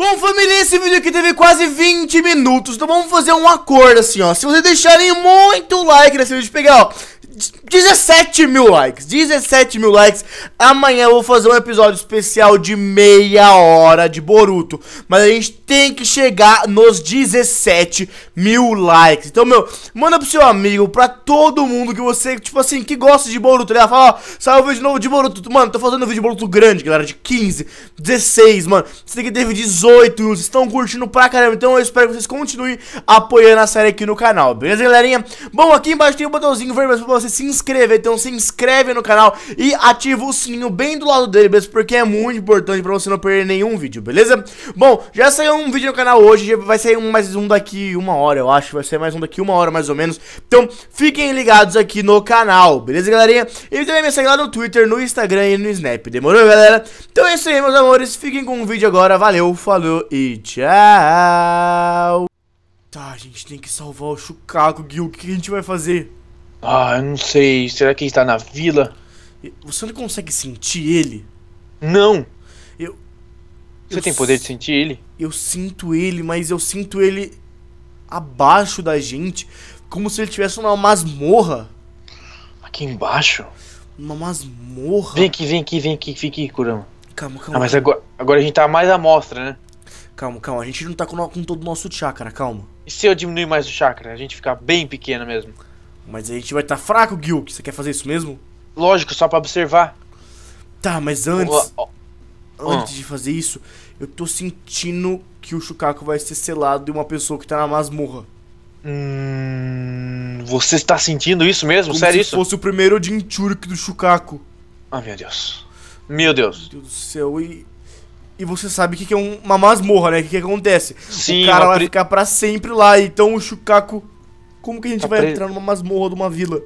Bom, família, esse vídeo aqui teve quase 20 minutos, então vamos fazer um acordo assim, ó. Se vocês deixarem muito like nesse vídeo, pegar, ó, 17 mil likes. 17 mil likes. Amanhã eu vou fazer um episódio especial de meia hora de Boruto. Mas a gente tem que chegar nos 17 mil likes. Então, meu, manda pro seu amigo, pra todo mundo que você, tipo assim, que gosta de Boruto. Ele né? vai falar, ó, saiu um vídeo novo de Boruto. Mano, tô fazendo um vídeo de Boruto grande, galera, de 15, 16, mano. Você tem que ter 18 views. Estão curtindo pra caramba. Então eu espero que vocês continuem apoiando a série aqui no canal, beleza, galerinha? Bom, aqui embaixo tem um botãozinho vermelho pra vocês você se inscrever. Então se inscreve no canal e ativa o sininho bem do lado dele, beleza? Porque é muito importante pra você não perder nenhum vídeo, beleza? Bom, já saiu um vídeo no canal hoje, vai sair um, mais um daqui uma hora, eu acho. Vai sair mais um daqui uma hora, mais ou menos. Então fiquem ligados aqui no canal, beleza, galerinha? E também me segue lá no Twitter, no Instagram e no Snap, demorou, galera? Então é isso aí, meus amores. Fiquem com o vídeo agora. Valeu, falou e tchau! Tá, a gente tem que salvar o Chucaco, Gil. O que a gente vai fazer? Ah, eu não sei. Será que ele está na vila? Você não consegue sentir ele? Não! Eu. Você eu tem poder de sentir ele? Eu sinto ele, mas eu sinto ele abaixo da gente, como se ele estivesse numa masmorra. Aqui embaixo? Uma masmorra. Vem aqui, vem aqui, vem aqui, fique aqui, Calma, calma. Ah, mas agora, agora a gente tá mais à mostra, né? Calma, calma. A gente não tá com, com todo o nosso chakra, calma. E se eu diminuir mais o chakra? A gente ficar bem pequeno mesmo. Mas a gente vai estar tá fraco, Gil. Você quer fazer isso mesmo? Lógico, só para observar. Tá, mas antes. Antes ah. de fazer isso, eu tô sentindo que o Chucaco vai ser selado de uma pessoa que tá na masmorra. Hum, você está sentindo isso mesmo? Como Sério se isso? fosse o primeiro Jinchuriki do Chucaco. Ah, oh, meu Deus. Meu Deus. Meu Deus do céu. E, e você sabe o que, que é uma masmorra, né? O que, que acontece? Sim, o cara vai pri... ficar pra sempre lá. Então o Chucaco como que a gente tá vai preso. entrar numa masmorra de uma vila?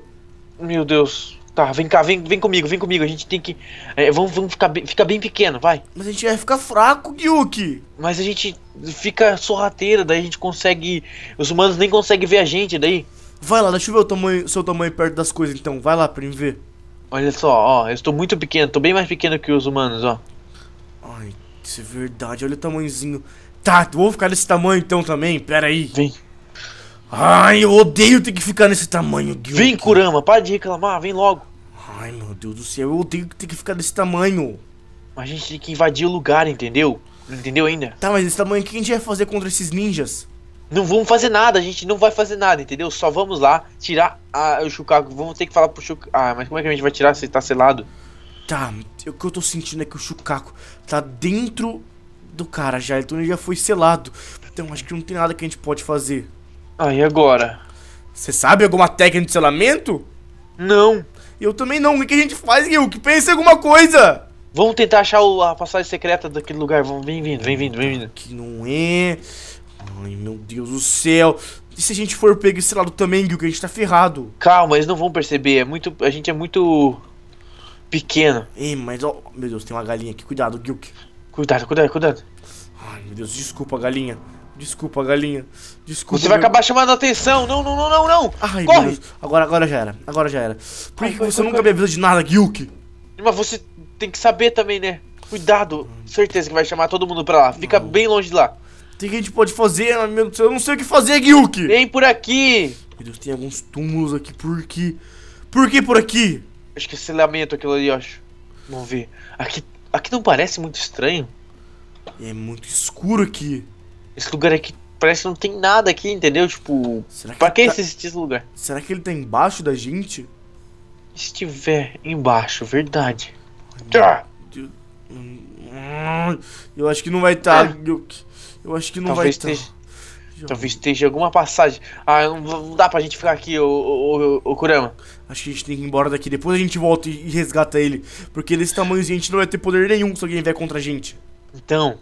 Meu Deus. Tá, vem cá, vem, vem comigo, vem comigo. A gente tem que. É, vamos vamos ficar, bem, ficar bem pequeno, vai. Mas a gente vai ficar fraco, Gyuki. Mas a gente fica sorrateira, daí a gente consegue. Os humanos nem conseguem ver a gente daí. Vai lá, deixa eu ver o tamanho, seu tamanho perto das coisas então. Vai lá pra mim ver. Olha só, ó, eu estou muito pequeno, estou bem mais pequeno que os humanos, ó. Ai, isso é verdade, olha o tamanhozinho. Tá, vou ficar desse tamanho então também, pera aí. Vem. Ai, eu odeio ter que ficar nesse tamanho, Vem, Kurama, para de reclamar, vem logo. Ai, meu Deus do céu, eu odeio ter que ficar desse tamanho. A gente tem que invadir o lugar, entendeu? Entendeu ainda? Tá, mas esse tamanho, o que a gente vai fazer contra esses ninjas? Não vamos fazer nada, a gente não vai fazer nada, entendeu? Só vamos lá tirar a, o Shukaku. Vamos ter que falar pro Shukaku. Ah, mas como é que a gente vai tirar se tá selado? Tá, o que eu tô sentindo é que o Shukaku tá dentro do cara já. Então ele já foi selado. Então acho que não tem nada que a gente pode fazer. Ah, e agora? Você sabe alguma técnica de selamento? Não. Eu também não. O que a gente faz, Gil? Que pensa em alguma coisa! Vamos tentar achar a passagem secreta daquele lugar. Vamos, vem vindo, vem vindo, vem vindo. Que não é. Ai, meu Deus do céu. E se a gente for pego esse lado também, Gil, que a gente tá ferrado? Calma, eles não vão perceber. É muito. A gente é muito. pequeno. Ei, mas ó. Meu Deus, tem uma galinha aqui. Cuidado, Gil. Cuidado, cuidado, cuidado. Ai, meu Deus, desculpa, galinha. Desculpa, galinha. Desculpa. Você vai acabar chamando a atenção. Não, não, não, não, não. Ai, Corre. Agora, agora já era. Agora já era. Por que, você nunca me avisa de nada, Gilk? Mas você tem que saber também, né? Cuidado. Certeza que vai chamar todo mundo pra lá. Fica não. bem longe de lá. O que a gente pode fazer? Meu Deus, eu não sei o que fazer, Gilk. Vem por aqui. Meu Deus, tem alguns túmulos aqui. Por que? Por que por aqui? Acho que esse lamento aquilo ali, acho. Vamos ver. Aqui, aqui não parece muito estranho? É muito escuro aqui. Esse lugar aqui parece que não tem nada aqui, entendeu? Tipo, será que pra que tá... existe esse lugar? Será que ele tá embaixo da gente? Se Estiver embaixo, verdade. Tá. Eu acho que não vai estar. Tá. Eu, acho que não Talvez vai estar. Tá. Talvez esteja alguma passagem. Ah, não dá pra gente ficar aqui, ô, o o Kurama. Acho que a gente tem que ir embora daqui. Depois a gente volta e resgata ele. Porque desse tamanhozinho a gente não vai ter poder nenhum se alguém vier contra a gente. Então,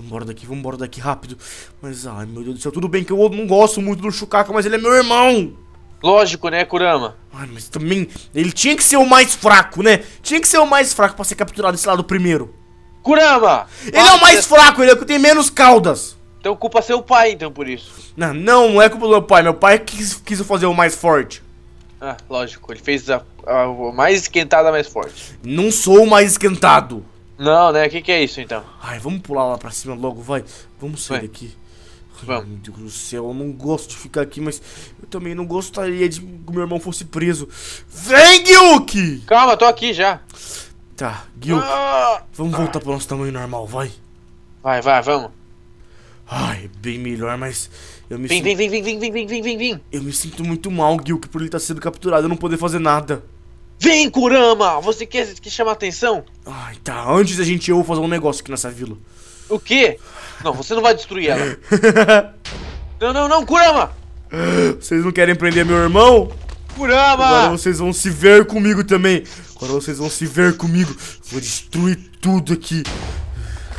Vambora daqui, vambora daqui rápido. Mas, ai meu Deus do céu, tudo bem que eu não gosto muito do Chucaca, mas ele é meu irmão. Lógico, né, Kurama? Ai, mas também, ele tinha que ser o mais fraco, né? Tinha que ser o mais fraco pra ser capturado desse lado primeiro. Kurama! Ele é o mais fraco, ele é o que tem menos caudas. Então culpa é seu pai, então, por isso. Não, não, não é culpa do meu pai, meu pai é quis, quis fazer o mais forte. Ah, lógico, ele fez a, a, a mais esquentada mais forte. Não sou o mais esquentado. Não, né? O que, que, é isso então? Ai, vamos pular lá pra cima logo, vai. Vamos sair vai. daqui. Vamos. Ai, meu Deus do céu, eu não gosto de ficar aqui, mas eu também não gostaria de que meu irmão fosse preso. Vem, Gilk! Calma, tô aqui já. Tá, Gilk. ah! vamos voltar ah. pro nosso tamanho normal, vai. Vai, vai, vamos. Ai, bem melhor, mas eu me vem, sinto... Vem, vem, vem, vem, vem, vem, vem, vem, Eu me sinto muito mal, Gilk, por ele estar tá sendo capturado e não poder fazer nada. Vem, Kurama! Você quer que chamar atenção? Ai, tá. Antes da gente eu vou fazer um negócio aqui nessa vila. O quê? Não, você não vai destruir ela. não, não, não, Kurama! Vocês não querem prender meu irmão? Kurama! Agora vocês vão se ver comigo também. Agora vocês vão se ver comigo. Vou destruir tudo aqui.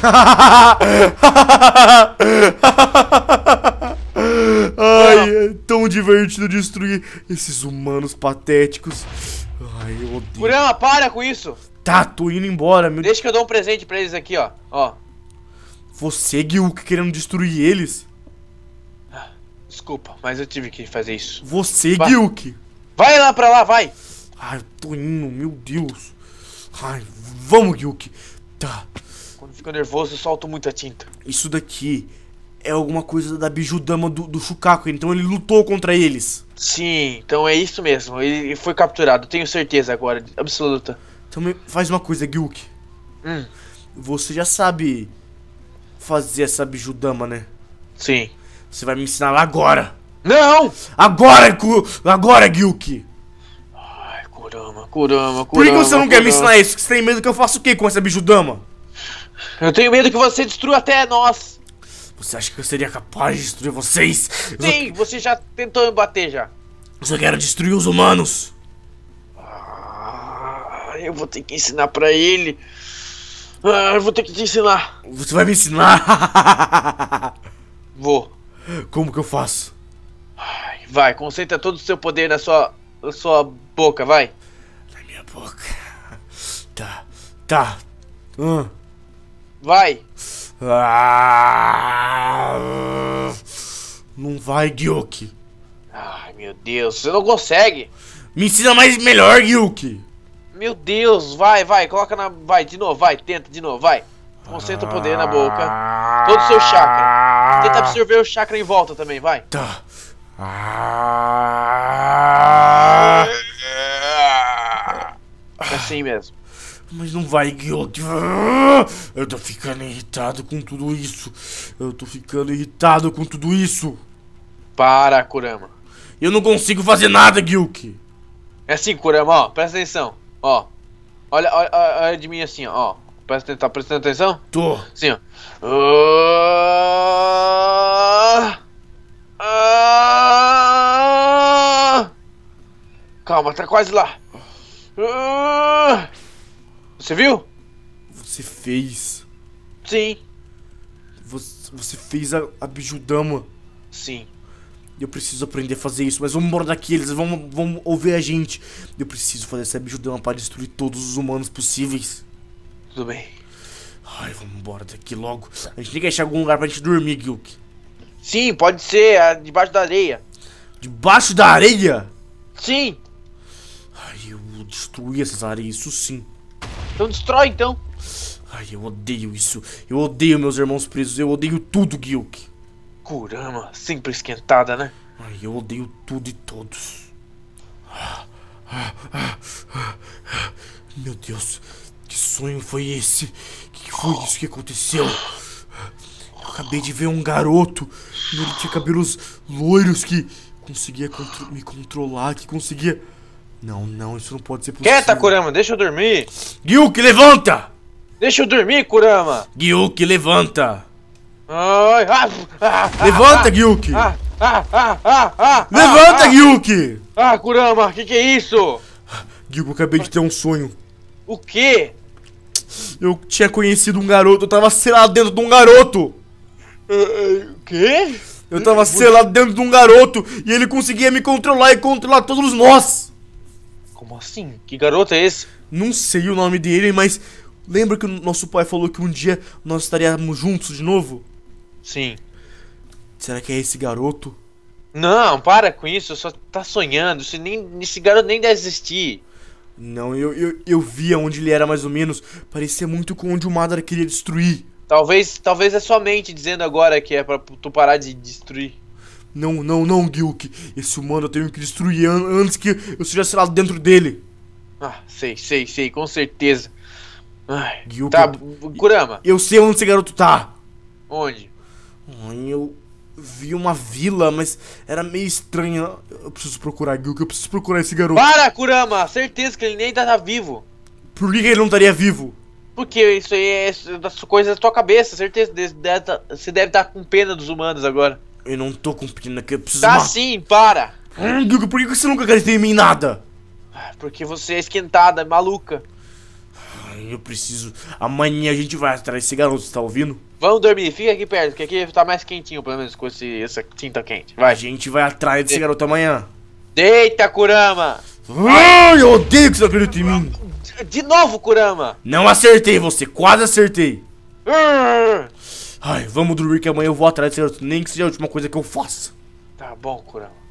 Ai, é tão divertido destruir esses humanos patéticos. Ai, eu odeio. Murela, para com isso! Tá, tô indo embora, meu Deixa que eu dou um presente pra eles aqui, ó. Ó. Você, Gilk, querendo destruir eles? Ah, desculpa, mas eu tive que fazer isso. Você, vai. Gilk! Vai lá pra lá, vai! Ai, tô indo, meu Deus. Ai, vamos, Gilk. Tá. Quando fico nervoso, eu solto muita tinta. Isso daqui é alguma coisa da bijudama do, do Shukaku, então ele lutou contra eles. Sim, então é isso mesmo, ele foi capturado, tenho certeza agora, absoluta. Então faz uma coisa, Gilk. Hum. Você já sabe fazer essa bijudama, né? Sim. Você vai me ensinar agora. Não! Agora, agora, Gyuk! Ai, Kurama, Kurama, Kurama. Por que você não Kurama. quer me ensinar isso? Você tem medo que eu faça o quê com essa bijudama? Eu tenho medo que você destrua até nós. Você acha que eu seria capaz de destruir vocês? Sim, só... você já tentou me bater já. Eu só quero destruir os humanos. Ah, eu vou ter que ensinar pra ele. Ah, eu vou ter que te ensinar. Você vai me ensinar? vou. Como que eu faço? Vai, concentra todo o seu poder na sua, na sua boca, vai. Na minha boca. Tá, tá. Hum. Vai. Ah, não vai, Gyuki. Ai, meu Deus, você não consegue. Me ensina mais melhor, Gyuki. Meu Deus, vai, vai, coloca na... Vai, de novo, vai, tenta, de novo, vai. Concentra o poder na boca. Todo o seu chakra. Tenta absorver o chakra em volta também, vai. Tá. Ah assim mesmo. Mas não vai, Gil Eu tô ficando irritado com tudo isso. Eu tô ficando irritado com tudo isso. Para, Kurama. Eu não consigo fazer nada, Guilty. É assim, Kurama, ó. Presta atenção. Ó. Olha, olha, olha de mim assim, ó. Presta, tá prestando atenção? Tô. Sim, ó. Ah! Ah! calma, tá quase lá. Ah! Você viu? Você fez. Sim. Você, você fez a, a bijudama. Sim. Eu preciso aprender a fazer isso, mas vamos embora daqui, eles vão, vão ouvir a gente. Eu preciso fazer essa bijudama para destruir todos os humanos possíveis. Tudo bem. Ai, vamos embora daqui logo. A gente tem que achar algum lugar pra gente dormir, Gilk. Sim, pode ser, é, debaixo da areia. Debaixo da areia? Sim destruir essas areias, isso sim. Então destrói, então. Ai, eu odeio isso. Eu odeio meus irmãos presos, eu odeio tudo, Gilk. Kurama, sempre esquentada, né? Ai, eu odeio tudo e todos. Meu Deus, que sonho foi esse? Que foi isso que aconteceu? Eu acabei de ver um garoto. Ele tinha cabelos loiros que conseguia contro me controlar, que conseguia. Não, não, isso não pode ser possível. Quieta, Kurama, deixa eu dormir. Gyuki, levanta! Deixa eu dormir, Kurama. Gyuki, levanta. Ai, ah, ah, ah levanta, ah ah, ah, ah, levanta, Gyuki. Ah, Kurama, que que é isso? Gyuki, eu acabei de ter um sonho. O quê? Eu tinha conhecido um garoto, eu tava selado dentro de um garoto. Uh, o quê? Eu tava selado dentro de um garoto e ele conseguia me controlar e controlar todos nós. Como assim? Que garoto é esse? Não sei o nome dele, mas lembra que o nosso pai falou que um dia nós estaríamos juntos de novo? Sim. Será que é esse garoto? Não, para com isso, só tá sonhando. Isso nem, esse garoto nem deve existir. Não, eu, eu, eu via onde ele era mais ou menos. Parecia muito com onde o Madara queria destruir. Talvez, talvez é sua mente dizendo agora que é pra tu parar de destruir. Não, não, não, Gilk. Esse humano eu tenho que destruir antes que eu seja selado dentro dele. Ah, sei, sei, sei, com certeza. Ai, Gilk, tá, eu, Kurama. Eu sei onde esse garoto tá. Onde? Eu vi uma vila, mas era meio estranha. Eu preciso procurar, Gilk, eu preciso procurar esse garoto. Para, Kurama! Certeza que ele nem tá vivo. Por que ele não estaria vivo? Porque isso aí é, é das coisa da tua cabeça, certeza. Você deve estar tá com pena dos humanos agora. Eu não tô competindo eu preciso. Tá sim, para! Hum, por que você nunca acredita em mim nada? Ah, porque você é esquentada, é maluca. Eu preciso. Amanhã a gente vai atrás desse garoto, você tá ouvindo? Vamos dormir, fica aqui perto, que aqui tá mais quentinho, pelo menos com esse, essa tinta quente. Vai. A gente vai atrás desse De... garoto amanhã. Deita, Kurama! ai eu odeio que você acredita em mim! De novo, Kurama! Não acertei você, quase acertei! Urgh. Hum. Ai, vamos dormir que amanhã eu vou atrás desse garoto, nem que seja a última coisa que eu faça. Tá bom, Kurama.